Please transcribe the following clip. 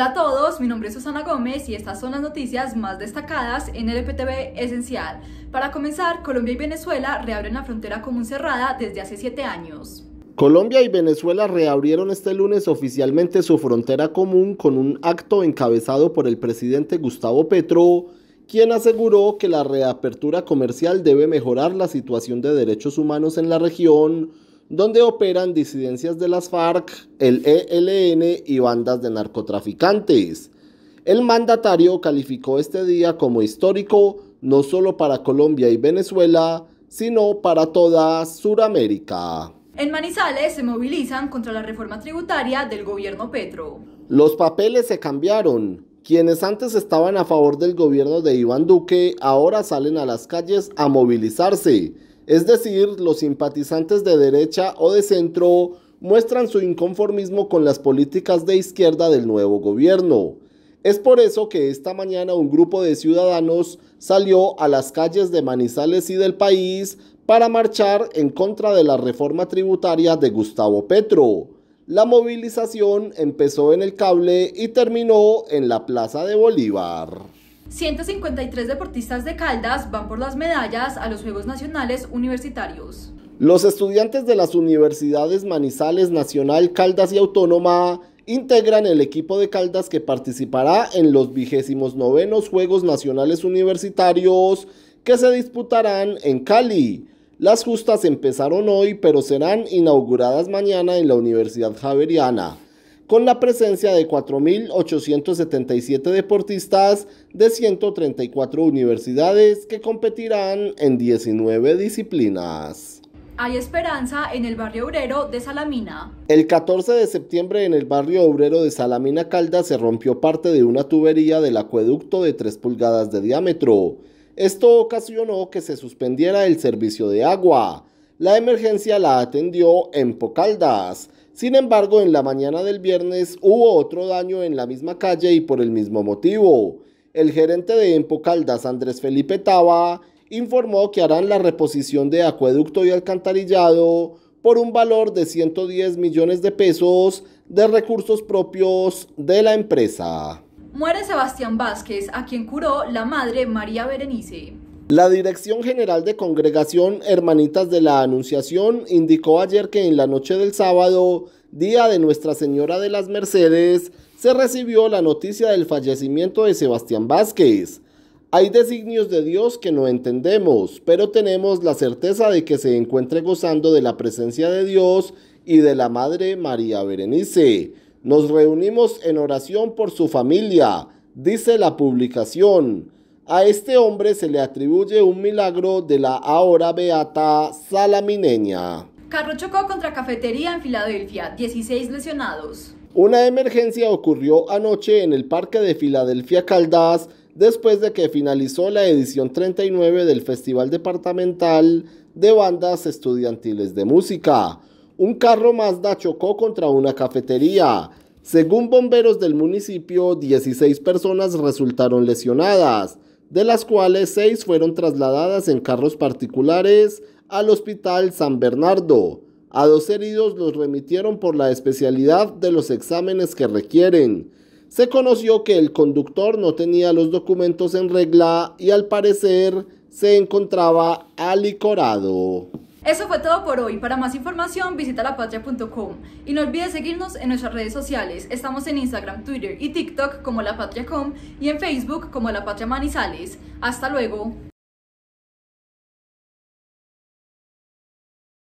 Hola a todos, mi nombre es Susana Gómez y estas son las noticias más destacadas en el LPTV e Esencial. Para comenzar, Colombia y Venezuela reabren la frontera común cerrada desde hace siete años. Colombia y Venezuela reabrieron este lunes oficialmente su frontera común con un acto encabezado por el presidente Gustavo Petro, quien aseguró que la reapertura comercial debe mejorar la situación de derechos humanos en la región donde operan disidencias de las FARC, el ELN y bandas de narcotraficantes. El mandatario calificó este día como histórico no solo para Colombia y Venezuela, sino para toda Sudamérica. En Manizales se movilizan contra la reforma tributaria del gobierno Petro. Los papeles se cambiaron. Quienes antes estaban a favor del gobierno de Iván Duque ahora salen a las calles a movilizarse es decir, los simpatizantes de derecha o de centro muestran su inconformismo con las políticas de izquierda del nuevo gobierno. Es por eso que esta mañana un grupo de ciudadanos salió a las calles de Manizales y del país para marchar en contra de la reforma tributaria de Gustavo Petro. La movilización empezó en el cable y terminó en la Plaza de Bolívar. 153 deportistas de Caldas van por las medallas a los Juegos Nacionales Universitarios. Los estudiantes de las universidades Manizales, Nacional, Caldas y Autónoma integran el equipo de Caldas que participará en los vigésimos Juegos Nacionales Universitarios que se disputarán en Cali. Las justas empezaron hoy, pero serán inauguradas mañana en la Universidad Javeriana con la presencia de 4.877 deportistas de 134 universidades que competirán en 19 disciplinas. Hay esperanza en el barrio obrero de Salamina. El 14 de septiembre en el barrio obrero de Salamina Calda se rompió parte de una tubería del acueducto de 3 pulgadas de diámetro. Esto ocasionó que se suspendiera el servicio de agua. La emergencia la atendió en Pocaldas, sin embargo, en la mañana del viernes hubo otro daño en la misma calle y por el mismo motivo. El gerente de Caldas Andrés Felipe Taba, informó que harán la reposición de acueducto y alcantarillado por un valor de 110 millones de pesos de recursos propios de la empresa. Muere Sebastián Vázquez, a quien curó la madre María Berenice. La Dirección General de Congregación Hermanitas de la Anunciación indicó ayer que en la noche del sábado, día de Nuestra Señora de las Mercedes, se recibió la noticia del fallecimiento de Sebastián Vázquez. Hay designios de Dios que no entendemos, pero tenemos la certeza de que se encuentre gozando de la presencia de Dios y de la Madre María Berenice. Nos reunimos en oración por su familia, dice la publicación. A este hombre se le atribuye un milagro de la ahora beata salamineña. Carro chocó contra cafetería en Filadelfia, 16 lesionados. Una emergencia ocurrió anoche en el parque de Filadelfia Caldas después de que finalizó la edición 39 del Festival Departamental de Bandas Estudiantiles de Música. Un carro Mazda chocó contra una cafetería. Según bomberos del municipio, 16 personas resultaron lesionadas de las cuales seis fueron trasladadas en carros particulares al Hospital San Bernardo. A dos heridos los remitieron por la especialidad de los exámenes que requieren. Se conoció que el conductor no tenía los documentos en regla y al parecer se encontraba alicorado. Eso fue todo por hoy. Para más información visita lapatria.com y no olvides seguirnos en nuestras redes sociales. Estamos en Instagram, Twitter y TikTok como lapatria.com y en Facebook como La Patria Manizales. Hasta luego.